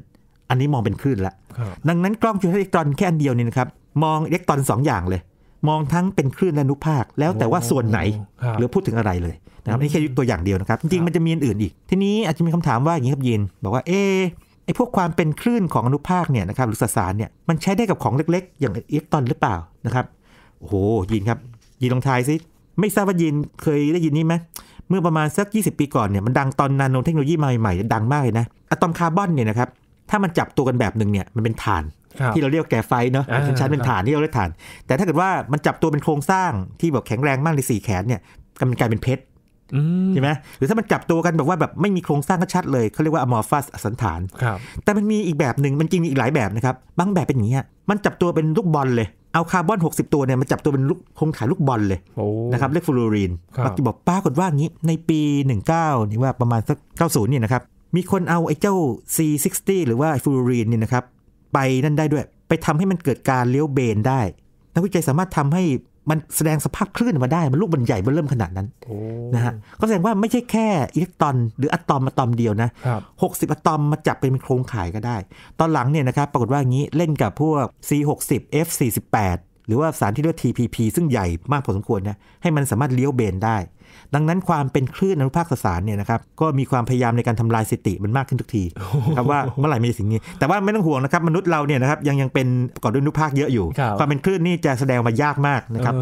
S2: อันนี้มองเป็นคลื่นละดังนั้นกล้องจุลทรรศน์อิเล็กตรอนแค่อันเดียวนี่นะครับมองอิเล็กตรอน 2 อย่างเลย มองทั้งเป็นคลื่นและอนุภาค แล้วแต่ว่าส่วนไหนหรือพูดถึงอะไรเลยนะครับนี่แค่ตัวอย่างเดียวนะครับจริงๆมันจะมีอื่นอีกทีนี้อาจจะมีคำถามว่าอย่างนี้ครับยินบอกว่าเอไอ้พวกความเป็นคลื่นของอนุภาคเนี่ยนะครับหรือสสารเนี่ยมันใช้ได้กับของเล็กๆ อย่างอิเล็กตรอนหรือเปล่านะครับโอ้โหยินครับ ยินลองทายซิ ไม่ทราบว่ายินเคยได้ยินนี่ไหมเมื่อประมาณสัก 20 ปีก่อนเนี่ยมันดังตอนนาโนเทคโนโลยีใหม่ ๆ ดังมากเลยนะอะตอมคาร์บอนเนี่ยนะครับถ้ามันจับตัวกันแบบหนึ่งเนี่ยมันเป็นฐานที่เราเรียกแก่ไฟเนาะชั้นเป็นฐานที่เราเรียกฐาน แต่ถ้าเกิดว่ามันจับตัวเป็นโครงสร้างที่แบบแข็งแรงมากในสี่แขนเนี่ยมันกลายเป็นเพชรใช่ไหมหรือถ้ามันจับตัวกันแบบว่าแบบไม่มีโครงสร้างก็ชัดเลย เขาเรียกว่าอะมอร์ฟัสสันฐาน แต่มันมีอีกแบบหนึ่ง มันจริงอีกหลายแบบนะครับ บางแบบเป็นอย่างนี้ มันจับตัวเป็นลูกบอลเลย เอาคาร์บอน60 ตัวเนี่ยมาจับตัวเป็นโครงถ่ายลูกบอลเลยนะครับเรียกฟูอูรีนมักจะบอกป้ากฏว่างี้ ในปี 19นี่ว่าประมาณสัก90เนี่ยนะครับ มีคนเอาไอ้เจ้า C60 หรือว่าฟูอูรีนนี่นะครับไปนั่นได้ด้วย ไปทำให้มันเกิดการเลี้ยวเบนได้ นักวิจัยสามารถทำให้มันแสดงสภาพคลื่นมาได้ มันลูกมันใหญ่มันเริ่มขนาดนั้นนะฮะก็แสดงว่าไม่ใช่แค่อิเล็กตรอน หรืออะตอมอะตอมเดียวนะหกสิบอะตอมมาจับเป็นโครงข่ายก็ได้ ตอนหลังเนี่ยนะครับปรากฏว่างี้เล่นกับพวก C60 F48 หรือว่าสารที่เรียกว่า TPP ซึ่งใหญ่มากพอสมควรนะให้มันสามารถเลี้ยวเบนได้ดังนั้นความเป็นคลื่นอนุภาคสสารเนี่ยนะครับก็มีความพยายามในการทำลายสติมันมากขึ้นทุกทีครับว่าเมื่อไหร่มีสิ่งนี้ แต่ว่าไม่ต้องห่วงนะครับมนุษย์เราเนี่ยนะครับยังยังเป็นประกอบด้วยอนุภาคเยอะอยู่ความเป็นคลื่นนี่จะแสดงมายากมากนะครับ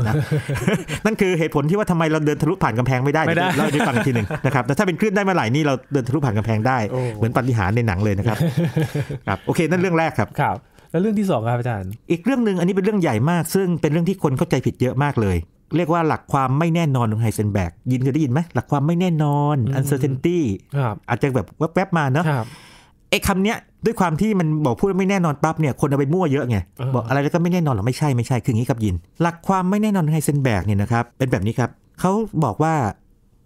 S2: นั่นคือเหตุผลที่ว่าทำไมเราเดินทะลุผ่านกำแพงไม่ได้เราจดฟังทีหนึ่งนะครับแต่ถ้าเป็นคลื่นได้เมื่อไหร่นี่เราเดินทะลุผ่านกำแพงได้เหมือนปฏิหารในหนังเลยนะครับครับโอเคนั่นเรื่องแรกครับคแล้วเรื่องที่สองครับอาจารย์ อีกเรื่องหนึ่งอันนี้เป็นเรื่องใหญ่มาก ซึ่งเป็นเรื่องที่คนเข้าใจผิดเยอะมากเลยเรียกว่าหลักความไม่แน่นอนของไฮเซนแบกยินเคยได้ยินไหมหลักความไม่แน่นอน uncertainty อาจจะแบบแวบๆมาเนาะไอ้คำเนี้ยด้วยความที่มันบอกพูดไม่แน่นอนปั๊บเนี่ยคนเอาไปมั่วเยอะไงบอกอะไรแล้วก็ไม่แน่นอนหรอไม่ใช่ไม่ใช่คืออย่างนี้ครับยินหลักความไม่แน่นอนไฮเซนแบกเนี่ยนะครับเป็นแบบนี้ครับเขาบอกว่า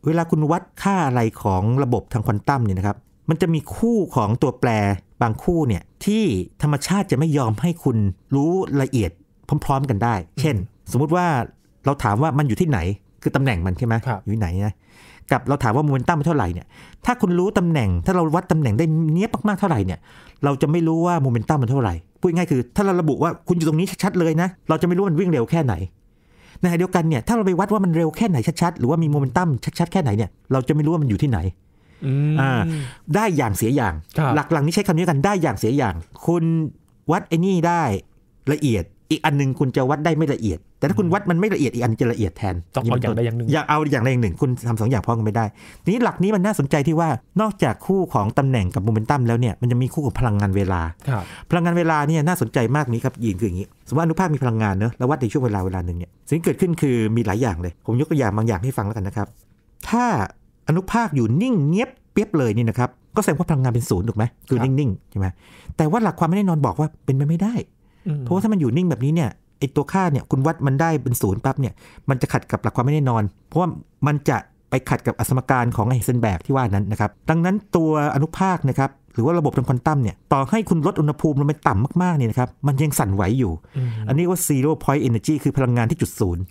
S2: เวลาคุณวัดค่าอะไรของระบบทางควอนตัมเนี่ยนะครับมันจะมีคู่ของตัวแปรบางคู่เนี่ย ที่ธรรมชาติจะไม่ยอมให้คุณรู้ละเอียด พร้อมๆกันได้ เช่น สมมุติว่าเราถามว่ามันอยู่ที่ไหนคือตำแหน่งมันใช่ไหมอยู่ไหนนะกับเราถามว่าโมเมนตัมเท่าไหร่เนี่ยถ้าคุณรู้ตำแหน่ง ถ้าเราวัดตำแหน่งได้เนี้ยมากๆเท่าไหร่เนี่ย เราจะไม่รู้ว่าโมเมนตัมมันเท่าไหร่พูดง่ายคือ ถ้าเราระบุว่าคุณอยู่ตรงนี้ชัดๆเลยนะเราจะไม่รู้มันวิ่งเร็วแค่ไหนในขณะเดียวกันเนี่ยถ้าเราไปวัดว่ามันเร็วแค่ไหนชัดๆหรือว่ามีโมเมนตัมชัด ๆแค่ไหนเนี่ยเราจะไม่รู้ว่ามันอยู่ที่ไหนอ่าได้อย่างเสียอย่างหลักๆนี้ใช้คำนี้กันได้อย่างเสียอย่างคุณวัดไอ้นี่ได้ละเอียดอีกอันหนึ่งคุณจะวัดได้ไม่ละเอียด แต่ถ้าคุณวัดมันไม่ละเอียดอีกอันจะละเอียดแทนต้องเอาอย่างใดอย่างหนึ่งอยากเอาอย่างใดอย่างหนึ่งคุณทำสองอย่างพร้อมกันไม่ได้นี้หลักนี้มันน่าสนใจที่ว่านอกจากคู่ของตำแหน่งกับโมเมนตัมแล้วเนี่ยมันจะมีคู่ของพลังงานเวลาพลังงานเวลาเนี่ยน่าสนใจมากนี้ครับยินคืออย่างนี้สมมติอนุภาคมีพลังงานเนอะแล้ววัดในช่วงเวลาเวลาหนึ่งเนี่ยสิ่งเกิดขึ้นคือมีหลายอย่างเลย ผมยกตัวอย่างบางอย่างให้ฟังแล้วกันนะครับ ถ้าอนุภาคอยู่นิ่งเงียบ เปียบเลยนี่นะครับก็แสดงว่าพลังงานเป็นศูนย์ถูกไหมคือนิ่งๆใช่ไหมแต่ว่าหลักความไม่แน่นอนบอกว่าเป็นไปไม่ได้เพราะว่าถ้ามันอยู่นิ่งแบบนี้เนี่ยไอตัวค่าเนี่ยคุณวัดมันได้เป็นศูนย์ปั๊บเนี่ยมันจะขัดกับหลักความไม่แน่นอน เพราะว่ามันจะไปขัดกับอสมการของไอเซนแบกที่ว่านั้นนะครับ ดังนั้นตัวอนุภาคนะครับหรือว่าระบบทางควอนตัมเนี่ยต่อให้คุณลดอุณหภูมิลงไปต่ำมากๆเนี่ยนะครับมันยังสั่นไหวอยู่ อันนี้ว่า zero point energy คือพลังงานที่จุดศูนย์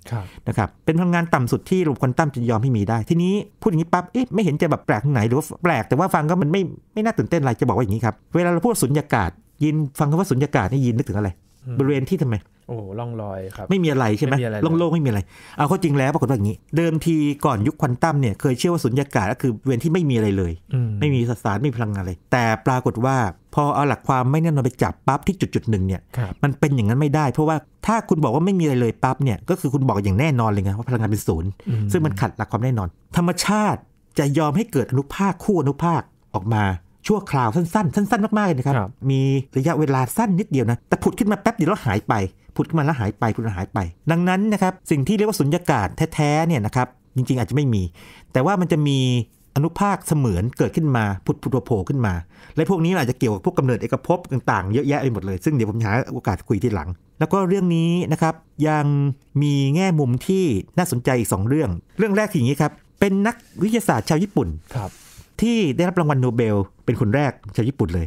S2: นะครับเป็นพลังงานต่ำสุดที่ระบบควอนตัมจะยอมให้มีได้ ทีนี้พูดอย่างนี้ปั๊บเอ๊ะไม่เห็นจะแบบแปลกไหนหรือว่าแปลกแต่ว่าฟังก็มันไม่ไม่น่าตื่นเต้นอะไรจะบอกว่าอย่างนี้ครับเวลาเราพูดสุญญากาศ ยินฟังคำว่าสุญญากาศนี่ยินนึกถึงอะไรบริเวณที่ทำไม
S1: โอ้ล่องลอยครับ ไม่มีอะไรใช่ไหมล่องโลก
S2: ไม่มีอะไรเอาข้อจริงแล้วปรากฏว่าอย่างนี้ เดิมทีก่อนยุคควอนตัมเนี่ยเคยเชื่อว่าสุญญากาศก็คือบริเวณที่ไม่มีอะไรเลย ไม่มีสสารไม่มีพลังงานเลยแต่ปรากฏว่าพอเอาหลักความไม่แน่นอนไปจับปั๊บที่จุดจุดหนึ่งเนี่ย มันเป็นอย่างนั้นไม่ได้เพราะว่าถ้าคุณบอกว่าไม่มีอะไรเลยปั๊บเนี่ย ก็คือคุณบอกอย่างแน่นอนเลยไงว่าพลังงานเป็นศูนย์ ซึ่งมันขัดหลักความแน่นอน ธรรมชาติจะยอมให้เกิดอนุภาคคู่อนุภาคออกมาชั่วคราวสั้นๆ สั้นๆ มากๆเลยนะครับ มีระยะเวลาสั้นนิดเดียวนะแต่ผุดขึ้นมาแป๊บเดียวแล้วหายไปผุดขึ้นมาแล้วหายไปผุดหายไป ดังนั้นนะครับสิ่งที่เรียกว่าสุญญากาศแท้ๆเนี่ยนะครับจริงๆ อาจจะไม่มี แต่ว่ามันจะมีอนุภาคเสมือนเกิดขึ้นมาผุดผุดโผล่ขึ้นมา และพวกนี้อาจจะเกี่ยวกับพวกกำเนิดเอกภพต่างๆเยอะแยะไปหมดเลยซึ่งเดี๋ยวผมหาโอกาสคุยทีหลัง แล้วก็เรื่องนี้นะครับยังมีแง่มุมที่น่าสนใจอีกสองเรื่อง เรื่องแรกคืออย่างนี้ครับเป็นนักวิทยาศาสตร์ชาวญี่ปุ่นครับที่ได้รับรางวัลโนเบล เป็นคนแรกชาวญี่ปุ่นเลย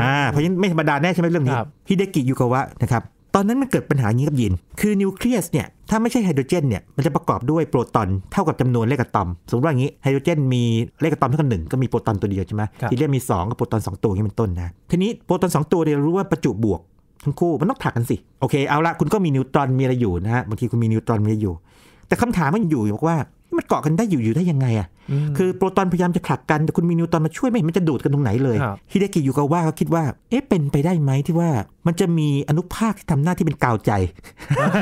S2: อ่า เพราะฉะนั้นไม่ธรรมดาแน่ใช่ไหมเรื่องนี้ฮิเดกิยูกาวะนะครับ ตอนนั้นมันเกิดปัญหานี้กับยิน คือนิวเคลียสเนี่ยถ้าไม่ใช่ไฮโดรเจนเนี่ยมันจะประกอบด้วยโปรตอน เท่ากับจำนวนเลขอะตอม สมมติว่าอย่างนี้ไฮโดรเจนมีเลขอะตอมเท่ากับหนึ่งก็มีโปรตอนตัวเดียวใช่ไหมฮีเลียมมี2กับโปรตอน2ตัวนี้เป็นต้นนะ ทีนี้โปรตอน2ตัวเดียวรู้ว่าประจุบวกทั้งคู่มันต้องถักกันสิ โอเคเอาละคุณก็มีนิวตรอนมีอะไรอยู่นะฮะบางทีคุณมีนิวตรอนมีอยู่ แต่คำถามมันอยู่บอกว่ามันเกาะกันได้อยู่อยู่ได้ยังไงอะคือโปรตอนพยายามจะผลักกัน แต่คุณมีนิวตอนมาช่วยไม่เห็นมันจะดูดกันตรงไหนเลยฮิเดกิยูกาว่าก็คิดว่า เอ๊ะเป็นไปได้ไหมที่ว่ามันจะมีอนุภาคที่ทำหน้าที่เป็น กาวใจ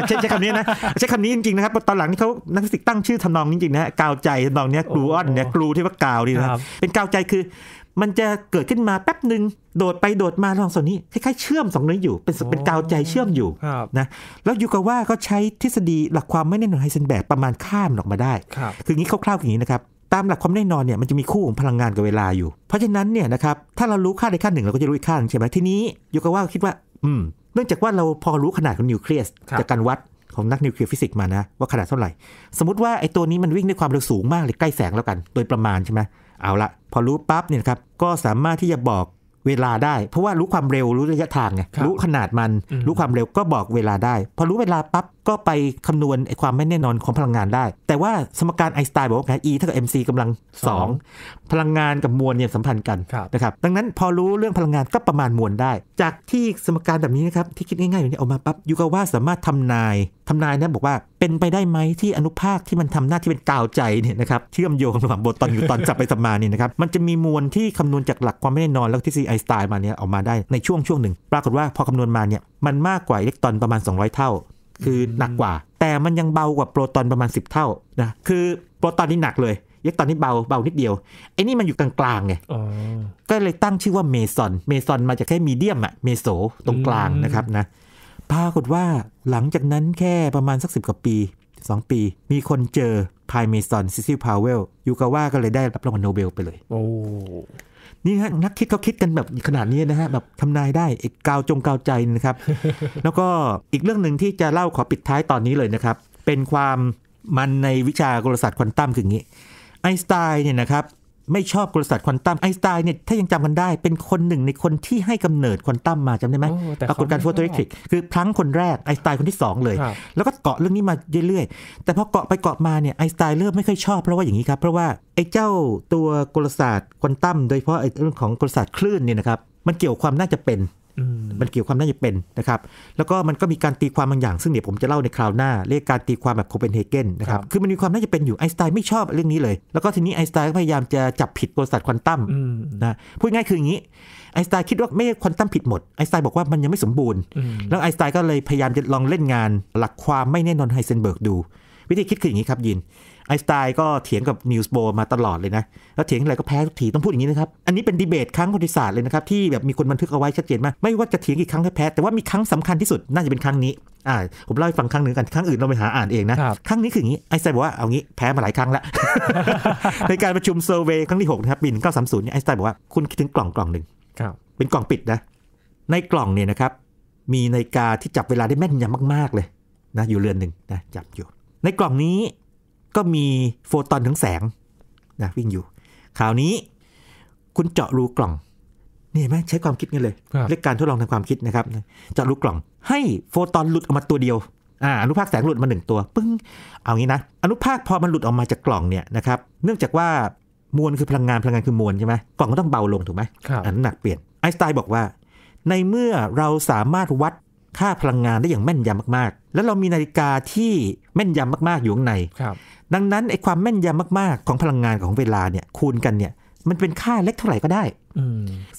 S2: ใช้คำนี้นะใช้คำนี้จริงๆนะครับตอนหลังนี่เขานักฟิสิกตั้งชื่อทำนองจริงๆนะกาวใจทำนองเนี้ยกลูออนเนี่ยกลูที่ว่ากาวดีนะเป็นกาวใจคือ มันจะเกิดขึ้นมาแป๊บหนึ่งโดดไปโดดมาลองส่วนนี้คล้ายๆ เชื่อมสองนี้อยู่เป็นเป็นกาวใจเชื่อมอยู่นะแล้วยูกาว่าก็ใช้ทฤษฎีหลักความไม่แน่นอนไฮเซนแบกประมาณข้ามออกมาได้ คืองี้คร่าวๆอย่างนี้นะครับตามหลักความแน่นอนเนี่ยมันจะมีคู่ของพลังงานกับเวลาอยู่ เพราะฉะนั้นเนี่ยนะครับถ้าเรารู้ค่าใดค่าหนึ่งเราก็จะรู้อีกค่าหนึ่งใช่ไหมทีนี้โยกาว่าคิดว่า อืมเนื่องจากว่าเราพอรู้ขนาดของนิวเคลียสจากการวัดของนักนิวเคลียร์ฟิสิกส์มานะ ว่าขนาดเท่าไหร่ สมมติว่าไอ้ตัวนี้มันวิ่งด้วยความเร็วสูงมากเลยใกล้แสงแล้วกัน โดยประมาณใช่ไหมเอาละพอรู้ปั๊บเนี่ยครับก็สามารถที่จะบอกเวลาได้ เพราะว่ารู้ความเร็วรู้ระยะทางไงรู้ขนาดมันรู้ความเร็วก็บอกเวลาได้พอรู้เวลาปั๊บก็ไปคำนวณไอความไม่แน่นอนของพลังงานได้ แต่ว่าสมการไอน์สไตน์บอกว่า E เท่ากับ mc กำลัง 2 พลังงานกับมวลเนี่ยสัมพันธ์กันนะครับ ดังนั้นพอรู้เรื่องพลังงานก็ประมาณมวลได้ จากที่สมการแบบนี้นะครับ ที่คิดง่ายๆอย่างนี้ออกมาปั๊บ ยูกาว่าสามารถทำนาย ทำนายนะบอกว่า เป็นไปได้ไหมที่อนุภาคที่มันทำหน้าที่เป็นกาวใจเนี่ยนะครับเชื่อมโยงระหว่างโบตอนอยู่ตอนจับไปสัมมาเนี่ยนะครับ มันจะมีมวลที่คำนวณจากหลักความไม่แน่นอน แล้วที่ซีไอน์สไตน์มาเนี่ยออกมาได้ในช่วงช่วงหนึ่ง ปรากฏว่าพอคำนวณมาเนี่ยมันมากกว่าอิเล็กตรอนประมาณ 200 เท่าคือหนักกว่า แต่มันยังเบากว่าโปรตอนประมาณ 10 เท่านะคือโปรตอนนี่หนักเลยเล็กตอนนี้เบาเบานิดเดียวไอ้นี่มันอยู่กลางๆไงก็เลยตั้งชื่อว่าเมซอนเมซอนมาจากแค่มีเดียมอะเมโซตรงกลางนะครับนะปรากฏว่าหลังจากนั้นแค่ประมาณสักสิบกว่าปี 2 ปี มีคนเจอพายเมซอน ซิซิลพาวเวล ยูกาว่าก็เลยได้รับรางวัลโนเบลไปเลย โอนี่ฮะนักคิดเขาคิดกันแบบขนาดนี้นะฮะ แบบทำนายได้อีกกาวจงกาวใจนะครับ แล้วก็อีกเรื่องหนึ่งที่จะเล่าขอปิดท้ายตอนนี้เลยนะครับ เป็นความมันในวิชากลศาสตร์ควอนตัมคืออย่างนี้ ไอน์สไตน์เนี่ยนะครับไม่ชอบกลศาสตร์ควอนตัมไอน์สไตน์เนี่ยถ้ายังจำกันได้เป็นคนหนึ่งในคนที่ให้กำเนิดควอนตัมมาจำได้ไหมปรากฏการณ์ฟโตอิเล็กทริกคือพลังคนแรกไอน์สไตน์คนที่ 2 เลย แล้วก็เกาะเรื่องนี้มาเรื่อยๆแต่พอเกาะไปเกาะมาเนี่ยไอน์สไตน์เริ่มไม่ค่อยชอบเพราะว่าอย่างนี้ครับ เพราะว่าไอเจ้าตัวกลศาสตร์ควอนตัมโดยเฉพาะไอเรื่องของกลศาสตร์คลื่นเนี่ยนะครับมันเกี่ยวความน่าจะเป็นมันเกี่ยวความน่าจะเป็นนะครับ แล้วก็มันก็มีการตีความบางอย่างซึ่งเดี๋ยวผมจะเล่าในคราวหน้าเรียกการตีความแบบโคเปนเฮเกนนะครับคือมันมีความน่าจะเป็นอยู่ไอน์สไตน์ไม่ชอบเรื่องนี้เลยแล้วก็ทีนี้ไอน์สไตน์ก็พยายามจะจับผิดบริษัทควอนตัมนะพูดง่ายคืออย่างนี้ไอน์สไตน์คิดว่าไม่ควอนตัมผิดหมด ไอน์สไตน์บอกว่ามันยังไม่สมบูรณ์ แล้วไอน์สไตน์ก็เลยพยายามจะลองเล่นงาน หลักความไม่แน่นอนไฮเซนเบิร์กดู วิธีคิดคืออย่างนี้ครับยินไอสไตล์ก็เถียงกับนิวส์โบมาตลอดเลยนะ แล้วเถียงอะไรก็แพ้ทุกที ต้องพูดอย่างนี้นะครับ อันนี้เป็นดีเบตครั้งประวัติศาสตร์เลยนะครับ ที่แบบมีคนบันทึกเอาไว้ชัดเจนมาก ไม่ว่าจะเถียงกี่ครั้งก็แพ้ แต่ว่ามีครั้งสำคัญที่สุด น่าจะเป็นครั้งนี้ อ่า ผมเล่าให้ฟังครั้งหนึ่งกันครั้งอื่นเราไปหาอ่านเองนะ ครั้งนี้คืออย่างนี้ ไอสไตล์บอกว่า เอางี้ แพ้มาหลายครั้งแล้ว ในการประชุมเซอร์เวยครั้งที่6นะครับปีนึ่งเศูนยไอสไตล์บอกว่าคุณคิดถึงกล่องกล่องหนึ่งเป็นกล่องปิดนะ ในกล่องเนี่ยนะครับ มีนาฬิกาที่จับเวลาได้แม่นยำมากๆเลย นะ อยู่เรือนหนึ่งนะจับอยู่ในกล่องนี้ก็มีโฟตอนทั้งแสงนะวิ่งอยู่คราวนี้คุณเจาะรูกล่องนี่ไหมใช้ความคิดกันเลยเรียกการทดลองทางความคิดนะครับเจาะรูกล่อง ให้โฟตอนหลุดออกมาตัวเดียวอ่าอนุภาคแสงหลุดมาหนึ่งตัวปึ้งเอางี้นะอนุภาคพอมันหลุดออกมาจากกล่องเนี่ยนะครับเนื่องจากว่ามวลคือพลังงานพลังงานคือมวลใช่ไหมกล่องก็ต้องเบาลงถูกไหมอันนั้นหนักเปลี่ยนไอน์สไตน์บอกว่าในเมื่อเราสามารถวัดค่าพลังงานได้อย่างแม่นยำมากๆ แล้วเรามีนาฬิกาที่แม่นยำมาก ๆอยู่ข้างใน ครับ ดังนั้นไอ้ความแม่นยำมากๆ ของพลังงานของเวลาเนี่ย คูณกันเนี่ยมันเป็นค่าเล็กเท่าไหร่ก็ได้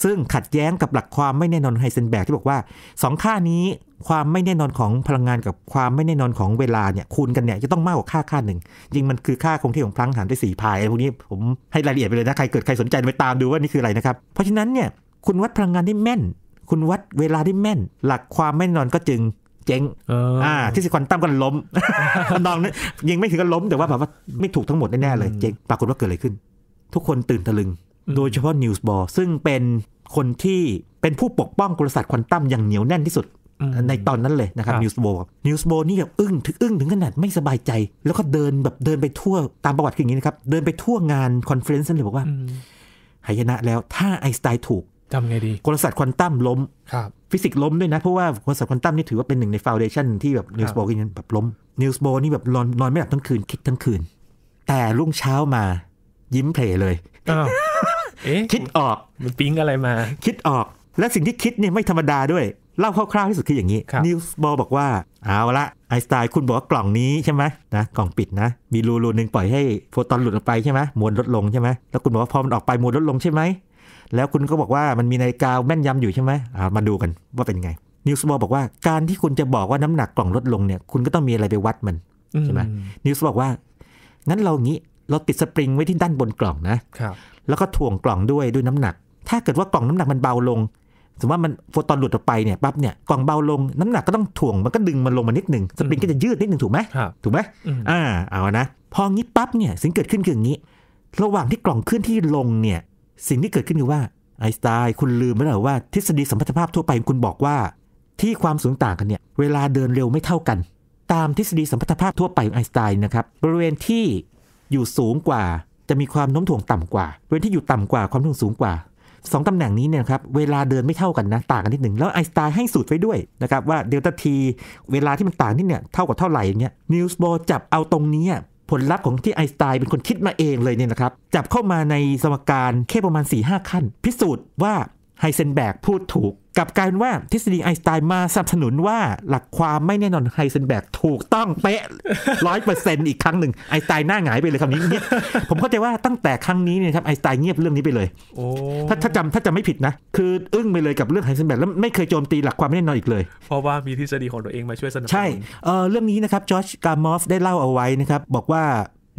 S2: ซึ่งขัดแย้งกับหลักความไม่แน่นอนไฮเซนแบกที่บอกว่า2ค่านี้ความไม่แน่นอนของพลังงานกับความไม่แน่นอนของเวลาเนี่ยคูณกันเนี่ยจะต้องมากกว่าค่าค่าหนึ่ง จริงมันคือค่าคงที่ของพลังหารด้วยสี่พายไอ้พวกนี้ผมให้รายละเอียดไปเลยนะใครเกิดใครสนใจไปตามดูว่านี่คืออะไรนะครับ เพราะฉะนั้นเนี่ยคุณวัดพลังงานได้แม่นคุณวัดเวลาได้แม่น หลักความแม่นนอนก็จึงเจ๊งอ่า ที่สิควันตั้มกันล้มนองนั้นยิงไม่ถึงกันล้ม แต่ว่าแบบว่าไม่ถูกทั้งหมดแน่ๆเลย เจ๊งปรากฏว่าเกิดอะไรขึ้น ทุกคนตื่นตะลึง โดยเฉพาะนิวส์บอร์ซึ่งเป็นคนที่เป็นผู้ปกป้องกลศาสตร์ควันตั้มอย่างเหนียวแน่นที่สุดในตอนนั้นเลยนะครับนิวส์บอลนิวส์บอลนี่แบบอึ้งถึงอึ้งถึงขนาดไม่สบายใจ แล้วก็เดินแบบเดินไปทั่วตามประวัติคืออย่างนี้นะครับเดินไปทั่วงานคอนเฟรนซ์เลยบอกว่าหายนะแล้วถ้าไอสไตล์ถูกทำไงดีกลศาสตร์ควอนตัมล้มครับฟิสิกส์ล้มด้วยนะเพราะว่ากลศาสตร์ควอนตัมนี่ถือว่าเป็นหนึ่งในฟาวเดชันที่แบบนิวส์โบกินแบบล้มนิวส์โบนี่แบบนอนนอนไม่หลับทั้งคืนคิดทั้งคืน แต่รุ่งเช้ามา ยิ้มเพลเลย คิดออก มันปิ๊งอะไรมา คิดออกและสิ่งที่คิดเนี่ยไม่ธรรมดาด้วย เล่าคร่าวๆที่สุดคืออย่างนี้นิวส์โบบอกว่า เอาละไอสไตล์คุณบอกว่ากล่องนี้ใช่ไหมนะกล่องปิดนะ มีรูรูหนึ่งปล่อยให้โฟตอนหลุดออกไปใช่ไหมมวลลดลงใช่ไหมแล้วคุณบอกว่าพอมันออกไปมวลลดลงใช่ไหมแล้วคุณก็บอกว่ามันมีนาฬิกาแม่นยำอยู่ใช่ไหมมาดูกันว่าเป็นไง นิวส์บอบอกว่า การที่คุณจะบอกว่าน้ำหนักกล่องลดลงเนี่ย คุณก็ต้องมีอะไรไปวัดมันใช่ไหมนิวส์บอกว่า งั้นเรางี้เราติดสปริงไว้ที่ด้านบนกล่องนะแล้วก็ถ่วงกล่องด้วยด้วยน้ำหนัก ถ้าเกิดว่ากล่องน้ำหนักมันเบาลง สมมติว่ามันโฟตอนหลุดออกไปเนี่ย ปั๊บเนี่ยกล่องเบาลง น้ำหนักก็ต้องถ่วง มันก็ดึงมันลงมานิดหนึ่งสปริงก็จะยืดนิดหนึ่งถูกไหมถูกไหมอ่า เอานะ พองี้ปั๊บเนี่ยสิ่งเกิดขึ้นคืออย่างนี้ ระหว่างที่กล่องเคลื่อนที่ลงเนี่ยสิ่งที่เกิดขึ้นคือว่าไอสไตล์คุณลืมไปแล้วว่าทฤษฎีสมพัทธภาพทั่วไปคุณบอกว่า ที่ความสูงต่างกันเนี่ยเวลาเดินเร็วไม่เท่ากัน ตามทฤษฎีสมพัทธภาพทั่วไปของไอสไตน์นะครับบริเวณที่อยู่สูงกว่า จะมีความโน้มถ่วงต่ำกว่าบริเวณที่อยู่ต่ำกว่าความโน้มถ่วงสูงกว่าสองตำแหน่งนี้เนี่ยครับเวลาเดินไม่เท่ากันนะต่างกันนิดหนึ่งแล้วไอสไตน์ให้สูตรไว้ด้วยนะครับว่าเดลต้าทีเวลาที่มันต่างนิดเนี่ยเท่ากับเท่าไหร่เนี่ยนิวส์โบจับเอาตรงนี้ผลลัพธ์ของที่ไอสไตน์เป็นคนคิดมาเองเลยเนี่ยนะครับ จับเข้ามาในสมการแค่ประมาณ4หขั้น พิสูจน์ว่าไฮเซนแบกพูดถูกกับการว่าทฤษฎีไอน์สไตน์มาสนับสนุนว่าหลักความไม่แน่นอนไฮเซนแบกถูกต้องเป๊ะร้อยเปอร์เซ็นต์อีกครั้งหนึ่งไอน์สไตน์หน้าหงายไปเลยคำนี้เนี่ยผมเข้าใจว่าตั้งแต่ครั้งนี้เนี่ยครับไอน์สไตน์เงียบเรื่องนี้ไปเลยถ้าถ้าจำถ้าจำไม่ผิดนะ คืออึ้งไปเลยกับเรื่องไฮเซนแบกแล้วไม่เคยโจมตีหลักความไม่แน่นอนอีกเลย เพราะว
S1: ่ามีทฤษฎีของตัวเองมาช่วยสนับสน
S2: ุนใช่เรื่องนี้นะครับจอร์จกามอฟได้เล่าเอาไว้นะครับบอกว่า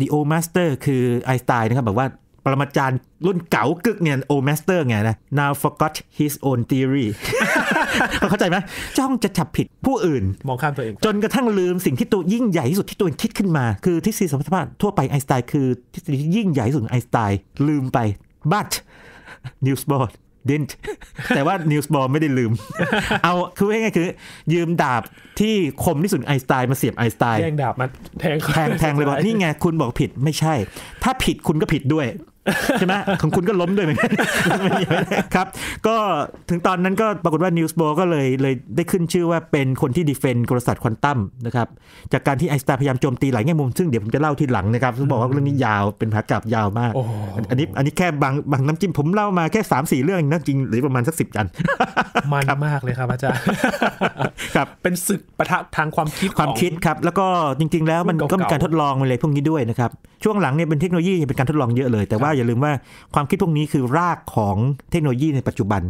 S2: ดีโอมาสเตอร์คือไอน์สไตน์นะครับบอกว่าปรมาจารย์ รุ่นเก่ากึกเนี่ยโอเมสเตอร์ไงนะ now forgot his own theory เข้าใจไหมจ้องจะจับผิดผู้อื่นมองข้ามตัวเองจนกระทั่งลืมสิ่งที่ตัวยิ่งใหญ่ที่สุดที่ตัวเองคิดขึ้นมา คือทฤษฎีสมมติภาพทั่วไปไอน์สไตน์คือทฤษฎีที่ยิ่งใหญ่ที่สุดไอน์สไตน์ลืมไป but news board didn't แต่ว่า news board ไม่ได้ลืม เอาคือง่ายๆคือยืมดาบที่คมที่สุดไอน์สไตน์มาเสียบไอน์สไตน์แทงดาบมาแทงแทงเลยบอกนี่ไงคุณบอกผิดไม่ใช่ ถ้าผิดคุณก็ผิดด้วยใช่ไหม ของคุณก็ล้มด้วยเหมือนกันครับ ก็ถึงตอนนั้นก็ปรากฏว่านิวส์โบก็เลยเลยได้ขึ้นชื่อว่าเป็นคนที่ดีเฟนต์กลศาสตร์ควอนตัมนะครับ จากการที่ไอสไตน์พยายามโจมตีหลายแง่มุมซึ่งเดี๋ยวผมจะเล่าทีหลังนะครับผมบอกว่าเรื่องนี้ยาวเป็นพากรับยาวมาก อันนี้อันนี้แค่บางบางน้ำจิ้ม ผมเล่ามาแค่3ามสี่เรื่องนะจริง หรือประมาณสักสิบอัน
S1: มันมากเลยครับอาจารย์ครับเป็นศึกประทะทางความคิดความคิด
S2: ครับแล้วก็จริงๆ แล้วมันก็มีการทดลองอะไรพวกนี้ด้วยนะครับช่วงหลังเนี่ยเป็นเทคโนโลยีเป็นการทดลองเยอะเลยแต่ว่าอย่าลืมว่าความคิดพวกนี้คือรากของเทคโนโลยีในปัจจุบัน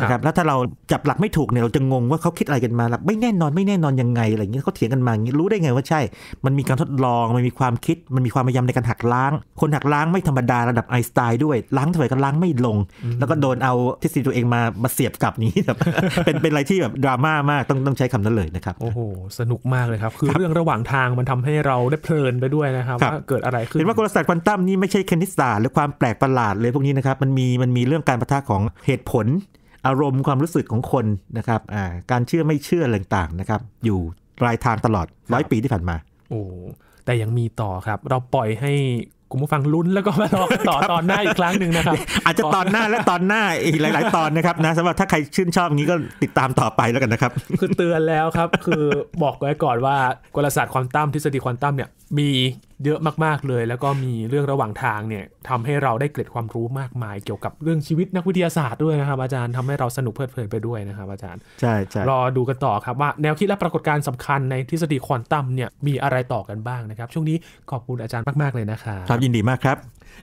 S2: นะครับแล้วถ้าเราจับหลักไม่ถูกเนี่ยเราจะงงว่าเขาคิดอะไรกันมา ไม่แน่นอนไม่แน่นอนยังไงอะไรอย่างเงี้ยเขาเถียงกันมาอย่างงี้รู้ได้ไงว่าใช่ มันมีการทดลอง มันมีความคิด มันมีความพยายามในการหักล้าง คนหักล้างไม่ธรรมดาระดับไอสไตล์ด้วยล้างเทอาก็ล้างไม่ลง แล้วก็โดนเอาทฤษฎีตัวเองมามาเสียบกับนี้แบบเป็นเป็นอะไรที่แบบดราม่ามากต้องต้องใช้คำนั้นเลยนะครับโอ้โหสนุก
S1: มากเลยครับคือเรื่องระหว่างทางมันทำให้เราได้เพลินไปด้วยนะครับว่า
S2: เกิดอะไรขึ้นเห็นว่ากลศาสตร์ควอนตัมนี่ไม่ใช่คณิตศาสตร์หรือความความแปลกประหลาดเลยพวกนี้นะครับมันมีมันมีเรื่องการประทะของเหตุผล อารมณ์ความรู้สึกของคนนะครับการเชื่อไม่เชื่อต่างๆนะครับ อยู่รายทางตลอดร้อยปีที่ผ่านมา โอ้แ
S1: ต่ยังมีต่อครับ เราปล่อยให้คุณผู้ฟังลุ้นแล้วก็มารอต่อตอนหน้าอีกครั้งหนึ่งนะครับ อาจจะตอนหน้าและตอน
S2: หน้าอีกหลาย ๆ ตอนนะครับนะสำหรับถ้าใครชื่นชอบอย่างนี้ก็ติดตามต่อไปแล้วกันนะครับ
S1: คือเตือนแล้วครับคือบอกไว้ก่อนว่ากลศาสตร์ควอนตัมทฤษฎีควอนตัมเนี่ยมีเยอะมาก ๆเลยแล้วก็มีเรื่องระหว่างทางเนี่ยทำให้เราได้เกร็ดความรู้มากมาย เกี่ยวกับเรื่องชีวิตนักวิทยาศาสตร์ด้วยนะครับอาจารย์ทำให้เราสนุกเพลิดเพลินไปด้วยนะครับ อาจารย์ใช่ใชรอดูกันต่อครับว่าแนวคิดและปรากฏการณ์สาคัญในทฤษฎีควอนตัมเนี่ยมีอะไรต่อกันบ้างนะครับ ช่วงนี้ขอบคุณอาจารย์มาก ๆ เลยนะครับครับยินดีมากครับ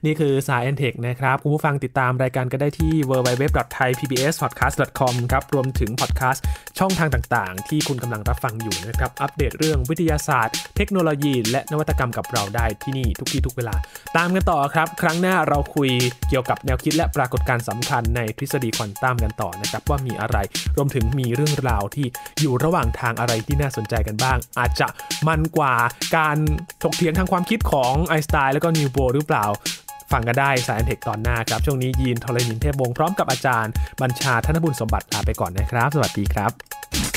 S1: นี่คือสายแอนเทคนะครับคุณผู้ฟังติดตามรายการก็ได้ที่ www.thaipbspodcast.com ครับรวมถึงพอดแคสต์ช่องทางต่างๆ ที่คุณกำลังรับฟังอยู่นะครับ อัปเดตเรื่องวิทยาศาสตร์ เทคโนโลยี และนวัตกรรมกับเราได้ที่นี่ทุกที่ทุกเวลา ตามกันต่อครับ ครั้งหน้าเราคุยเกี่ยวกับแนวคิดและปรากฏการณ์สำคัญในทฤษฎีควอนตัมกันต่อนะครับว่ามีอะไรรวมถึงมีเรื่องราวที่อยู่ระหว่างทางอะไรที่น่าสนใจกันบ้าง อาจจะมันกว่าการถกเถียงทางความคิดของไอน์สไตน์แล้วก็นิวโบหรือเปล่าฟังกันได้ สายเทคตอนหน้าครับ ช่วงนี้ยีนทรณินเทพวงศ์พร้อมกับอาจารย์ บัญชาธนบุญสมบัติลาไปก่อนนะครับ สวัสดีครับ